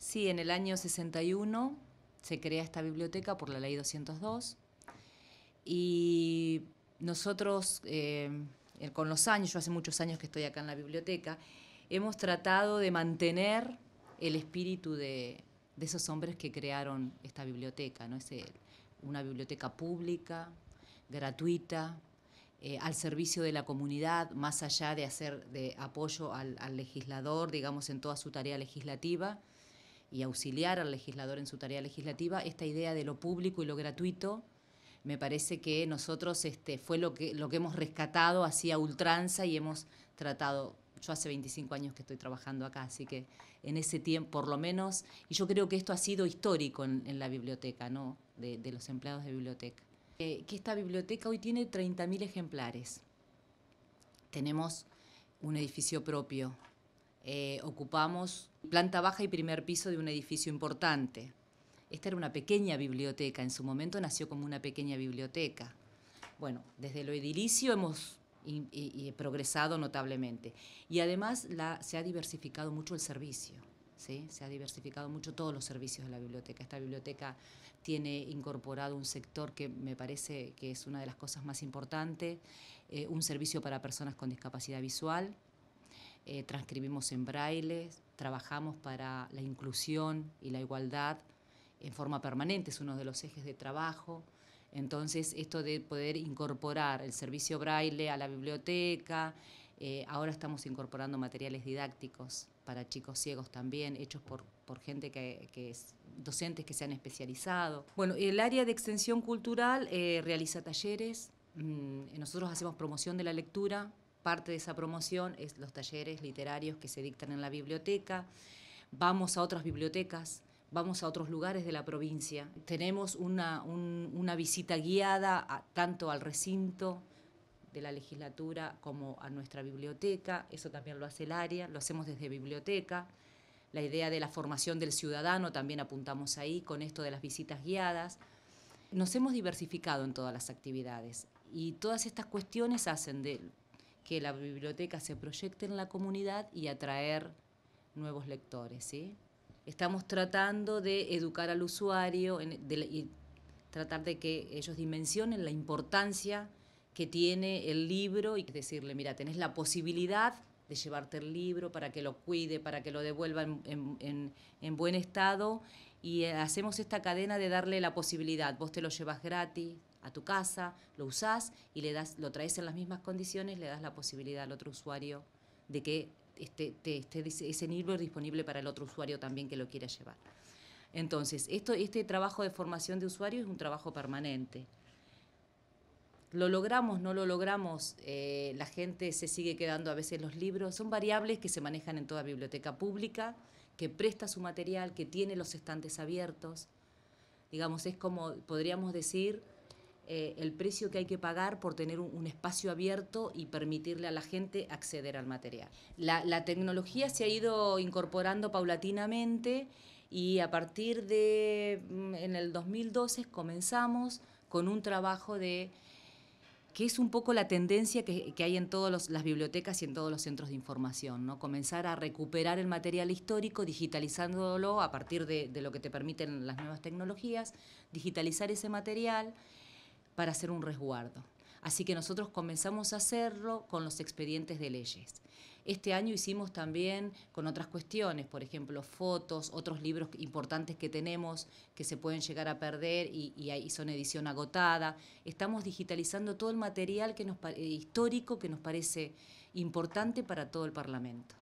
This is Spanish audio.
Sí, en el año 61 se crea esta biblioteca por la ley 202 y nosotros, eh, con los años, yo hace muchos años que estoy acá en la biblioteca, hemos tratado de mantener el espíritu de, esos hombres que crearon esta biblioteca, ¿no? Es una biblioteca pública, gratuita, eh, al servicio de la comunidad, más allá de hacer de apoyo al, al legislador, digamos, en toda su tarea legislativa y auxiliar al legislador en su tarea legislativa, esta idea de lo público y lo gratuito me parece que nosotros este, fue lo que, hemos rescatado hacia ultranza y hemos tratado. Yo hace 25 años que estoy trabajando acá, así que en ese tiempo, por lo menos, y yo creo que esto ha sido histórico en, la biblioteca, ¿no? De, los empleados de biblioteca. Eh, que esta biblioteca hoy tiene 30.000 ejemplares. Tenemos un edificio propio, eh, ocupamos planta baja y primer piso de un edificio importante. Esta era una pequeña biblioteca, en su momento nació como una pequeña biblioteca. Bueno, desde lo edilicio hemos progresado notablemente. Y además se ha diversificado mucho el servicio. ¿sí? Se ha diversificado mucho todos los servicios de la biblioteca. Esta biblioteca tiene incorporado un sector que me parece que es una de las cosas más importantes, eh, un servicio para personas con discapacidad visual, eh, transcribimos en braille, trabajamos para la inclusión y la igualdad en forma permanente, es uno de los ejes de trabajo. Entonces, esto de poder incorporar el servicio braille a la biblioteca, eh, ahora estamos incorporando materiales didácticos para chicos ciegos también, hechos por, por gente que, que, es docentes que se han especializado. Bueno, el área de extensión cultural eh, realiza talleres, mm, nosotros hacemos promoción de la lectura, Parte de esa promoción es los talleres literarios que se dictan en la biblioteca. Vamos a otras bibliotecas, vamos a otros lugares de la provincia. Tenemos una, visita guiada tanto al recinto de la legislatura como a nuestra biblioteca, eso también lo hace el área, lo hacemos desde biblioteca. La idea de la formación del ciudadano también apuntamos ahí con esto de las visitas guiadas. Nos hemos diversificado en todas las actividades y todas estas cuestiones hacen de, que la biblioteca se proyecte en la comunidad y atraer nuevos lectores. ¿sí? Estamos tratando de educar al usuario y tratar de que ellos dimensionen la importancia que tiene el libro y decirle, mira, tenés la posibilidad de llevarte el libro para que lo cuide, para que lo devuelva en, en buen estado y eh, hacemos esta cadena de darle la posibilidad, vos te lo llevas gratis, a tu casa, lo usás y le das, lo traes en las mismas condiciones, le das la posibilidad al otro usuario de que esté, esté ese disponible para el otro usuario también que lo quiera llevar. Entonces, esto, este trabajo de formación de usuario es un trabajo permanente. ¿Lo logramos? ¿No lo logramos? Eh, la gente se sigue quedando a veces los libros. Son variables que se manejan en toda biblioteca pública, que presta su material, que tiene los estantes abiertos. Digamos, es como, podríamos decir, eh, el precio que hay que pagar por tener un, espacio abierto y permitirle a la gente acceder al material. La, tecnología se ha ido incorporando paulatinamente y a partir de, mm, en el 2012 comenzamos con un trabajo de que es un poco la tendencia que, hay en todas las bibliotecas y en todos los centros de información, ¿no? Comenzar a recuperar el material histórico, digitalizándolo a partir de lo que te permiten las nuevas tecnologías, digitalizar ese material para hacer un resguardo. Así que nosotros comenzamos a hacerlo con los expedientes de leyes. Este año hicimos también con otras cuestiones, por ejemplo, fotos, otros libros importantes que tenemos que se pueden llegar a perder y, y, son edición agotada. Estamos digitalizando todo el material que nos, eh, histórico que nos parece importante para todo el Parlamento.